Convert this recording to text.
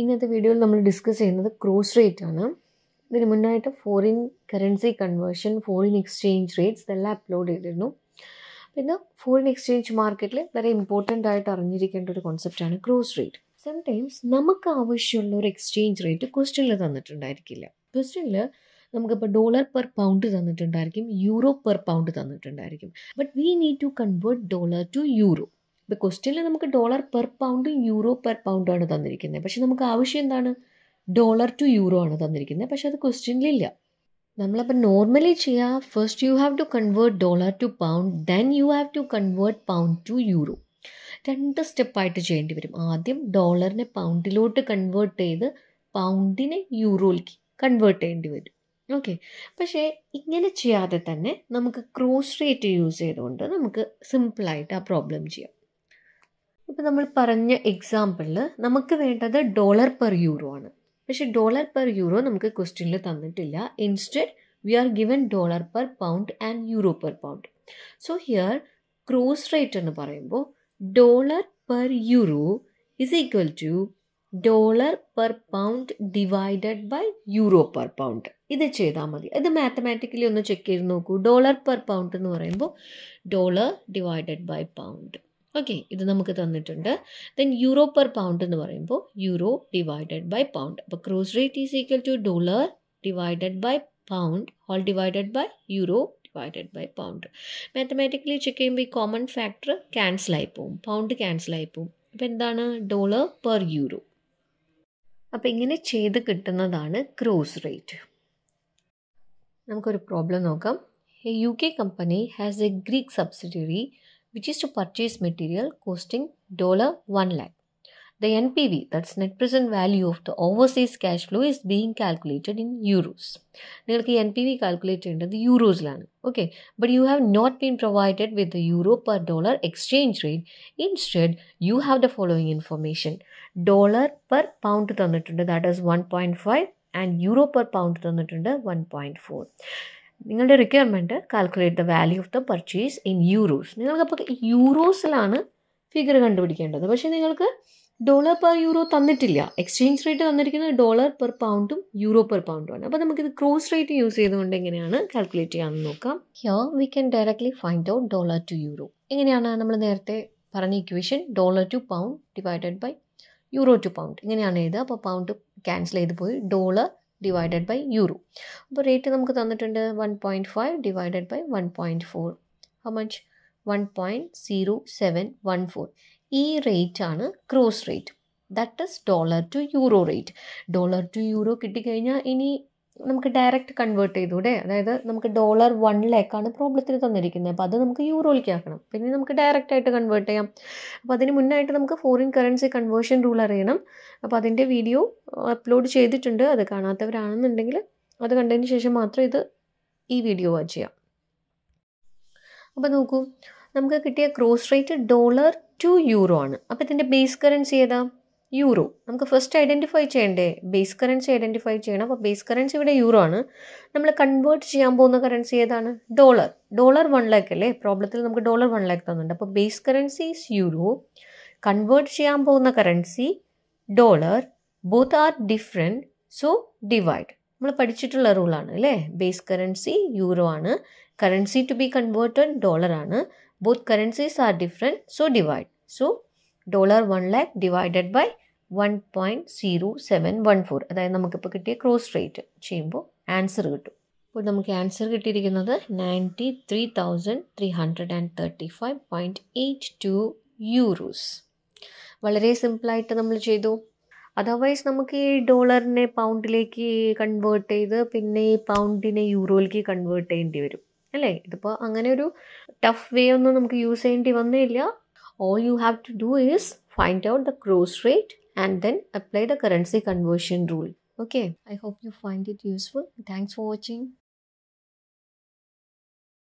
ഇന്നത്തെ വീഡിയോയിൽ നമ്മൾ ഡിസ്കസ് ചെയ്യുന്നത് ക്രോസ് റേറ്റ് ആണ് ഇതിന് മുന്നായിട്ട് foreign currency conversion foreign exchange rates ഇതെല്ലാം അപ്ലോഡ് ചെയ്തിരുന്നു പിന്നെ ഫോറിൻ എക്സ്ചേഞ്ച് മാർക്കറ്റിൽ വളരെ ഇമ്പോർട്ടൻ്റ് ആയിട്ട് അറിഞ്ഞിരിക്കേണ്ട ഒരു കോൺസെപ്റ്റാണ് ക്രോസ് റേറ്റ് സംടൈംസ് നമുക്ക് ആവശ്യമുള്ള ഒരു എക്സ്ചേഞ്ച് റേറ്റ് ക്വസ്റ്റ്യനിൽ തന്നിട്ടുണ്ടായിരിക്കില്ല ക്വസ്റ്റ്യനിൽ നമുക്കിപ്പോൾ ഡോളർ പെർ പൗണ്ട് തന്നിട്ടുണ്ടായിരിക്കും യൂറോ പെർ പൗണ്ട് തന്നിട്ടുണ്ടായിരിക്കും but we need to convert dollar to euro ഇപ്പോൾ ക്വസ്റ്റ്യനിൽ നമുക്ക് ഡോളർ പെർ പൗണ്ടും യൂറോ പെർ ആണ് തന്നിരിക്കുന്നത് പക്ഷേ നമുക്ക് ആവശ്യം എന്താണ് ഡോളർ ടു യൂറോ ആണ് തന്നിരിക്കുന്നത് പക്ഷേ അത് ക്വസ്റ്റ്യനിലില്ല നമ്മളപ്പോൾ നോർമലി ചെയ്യുക first you have to convert dollar to pound then you have to convert pound to euro രണ്ട് സ്റ്റെപ്പായിട്ട് ചെയ്യേണ്ടി വരും ആദ്യം ഡോളറിനെ പൗണ്ടിലോട്ട് കൺവേർട്ട് ചെയ്ത് പൗണ്ടിനെ യൂറോയിലേക്ക് കൺവേർട്ട് ചെയ്യേണ്ടി വരും ഓക്കെ പക്ഷേ ഇങ്ങനെ ചെയ്യാതെ തന്നെ നമുക്ക് ക്രോസ് റേറ്റ് യൂസ് ചെയ്തുകൊണ്ട് നമുക്ക് സിമ്പിളായിട്ട് ആ പ്രോബ്ലം ചെയ്യാം ഇപ്പോൾ നമ്മൾ പറഞ്ഞ എക്സാമ്പിളിൽ നമുക്ക് വേണ്ടത് ഡോളർ പെർ യൂറോ ആണ് പക്ഷേ ഡോളർ പെർ യൂറോ നമുക്ക് ക്വസ്റ്റ്യനിൽ തന്നിട്ടില്ല instead we are given dollar per pound and euro per pound so here cross rate എന്ന് പറയുമ്പോൾ dollar per euro is equal to dollar per pound divided by euro per pound ഇത് ചെയ്താൽ മതി ഇത് mathematically ഒന്ന് ചെക്ക് ചെയ്ത് നോക്കൂ dollar per pound എന്ന് പറയുമ്പോൾ dollar divided by pound okay ഇത് നമുക്ക് തന്നിട്ടുണ്ട് ദെൻ യൂറോ പെർ പൗണ്ട് എന്ന് പറയുമ്പോൾ യൂറോ ഡിവൈഡഡ് ബൈ പൗണ്ട് അപ്പോൾ cross rate is equal to dollar divided by pound whole divided by euro divided by pound mathematically check ചെയ്യുമ്പോൾ ഈ common factor ആയി പോവും പൗണ്ട് ആയി പോവും അപ്പോൾ എന്താണ് ഡോളർ പെർ യൂറോ അപ്പോൾ ഇങ്ങനെ ചെയ്ത് കിട്ടുന്നതാണ് ക്രൂസ് റേറ്റ് നമുക്കൊരു പ്രോബ്ലം നോക്കാം a U K company has a Greek subsidiary which is to purchase material costing dollar $1 lakh. The NPV, that's net present value of the overseas cash flow, is being calculated in euros. NPV calculated in the euros land. Okay. But you have not been provided with the euro per dollar exchange rate. Instead, you have the following information dollar per pound, that is 1.5, and euro per pound, 1.4. നിങ്ങളുടെ requirement calculate the value of the purchase in euros നിങ്ങൾക്ക് അപ്പോൾ യൂറോസിലാണ് figure കണ്ടുപിടിക്കേണ്ടത് പക്ഷേ നിങ്ങൾക്ക് dollar per euro തന്നിട്ടില്ല exchange rate തന്നിരിക്കുന്നത് dollar per പൗണ്ടും യൂറോ പെർ പൗണ്ടുമാണ് അപ്പോൾ നമുക്കിത് ക്രോസ് റേറ്റ് യൂസ് ചെയ്തുകൊണ്ട് എങ്ങനെയാണ് കാൽക്കുലേറ്റ് ചെയ്യാമെന്ന് നോക്കാം here we can directly find out dollar to euro എങ്ങനെയാണ് നമ്മൾ നേരത്തെ പറഞ്ഞ equation dollar to pound divided by euro to pound ഇങ്ങനെയാണ് എഴുതുക അപ്പോൾ പൗണ്ട് ക്യാൻസൽ ചെയ്ത് പോയി ഡോളർ ഡിവൈഡഡ് ബൈ യൂറോ അപ്പോൾ റേറ്റ് നമുക്ക് തന്നിട്ടുണ്ട് one point five divided by one point four how much one point zero seven one four ഈ റേറ്റാണ് cross rate that is dollar to euro rate dollar to euro കിട്ടിക്കഴിഞ്ഞാൽ ഇനി നമുക്ക് direct convert ചെയ്തൂടെ അതായത് നമുക്ക് ഡോളർ വണ്ണിലേക്കാണ് പ്രോബ്ലത്തിന് തന്നിരിക്കുന്നത് അപ്പോൾ അത് നമുക്ക് യൂറോയിലേക്ക് ആക്കണം പിന്നെ നമുക്ക് ഡയറക്റ്റ് ആയിട്ട് കൺവേർട്ട് ചെയ്യാം അപ്പോൾ അതിന് മുന്നായിട്ട് നമുക്ക് ഫോറിൻ കറൻസി കൺവേർഷൻ റൂൾ അറിയണം അപ്പോൾ അതിൻ്റെ വീഡിയോ അപ്ലോഡ് ചെയ്തിട്ടുണ്ട് അത് കാണാത്തവരാണെന്നുണ്ടെങ്കിൽ അത് കണ്ടതിന് ശേഷം മാത്രം ഇത് ഈ വീഡിയോ വാച്ച് ചെയ്യാം അപ്പോൾ നോക്കൂ നമുക്ക് കിട്ടിയ cross rate dollar to euro ആണ് അപ്പോൾ ഇതിൻ്റെ ബേസ് കറൻസി ഏതാ യൂറോ നമുക്ക് ഫസ്റ്റ് ഐഡൻറ്റിഫൈ ചെയ്യേണ്ടേ ബേസ് കറൻസി ഐഡൻറ്റിഫൈ ചെയ്യണം അപ്പോൾ ബേസ് കറൻസി ഇവിടെ യൂറോ ആണ് നമ്മൾ കൺവേർട്ട് ചെയ്യാൻ പോകുന്ന കറൻസി ഏതാണ് ഡോളർ ഡോളർ വൺ ലാക്ക് അല്ലേ പ്രോബ്ലത്തിൽ നമുക്ക് ഡോളർ വൺ ലാക്ക് തന്നിട്ടുണ്ട് അപ്പോൾ base currency is euro convert ചെയ്യാൻ പോകുന്ന currency dollar both are different so divide നമ്മൾ പഠിച്ചിട്ടുള്ള റൂളാണ് അല്ലേ ബേസ് കറൻസി യൂറോ ആണ് currency to be converted dollar ആണ് both currencies are different so divide so dollar one lakh divided by one point zero seven one four അതായത് നമുക്കിപ്പോൾ കിട്ടിയ cross rate ചെയ്യുമ്പോൾ ആൻസർ കിട്ടും അപ്പോൾ നമുക്ക് ആൻസർ കിട്ടിയിരിക്കുന്നത് ninety three thousand three hundred and thirty five point eight two euros വളരെ സിമ്പിളായിട്ട് നമ്മൾ ചെയ്തു അതർവൈസ് നമുക്ക് ഈ ഡോളറിനെ പൗണ്ടിലേക്ക് കൺവേർട്ട് ചെയ്ത് പിന്നെ ഈ പൗണ്ടിനെ യൂറോയിലേക്ക് കൺവേർട്ട് ചെയ്യേണ്ടി വരും അല്ലേ ഇതിപ്പോൾ അങ്ങനെ ഒരു ടഫ് വേ ഒന്നും നമുക്ക് യൂസ് ചെയ്യേണ്ടി ഇല്ല all you have to do is find out the gross rate and then apply the currency conversion rule. Okay, I hope you find it useful. Thanks for watching.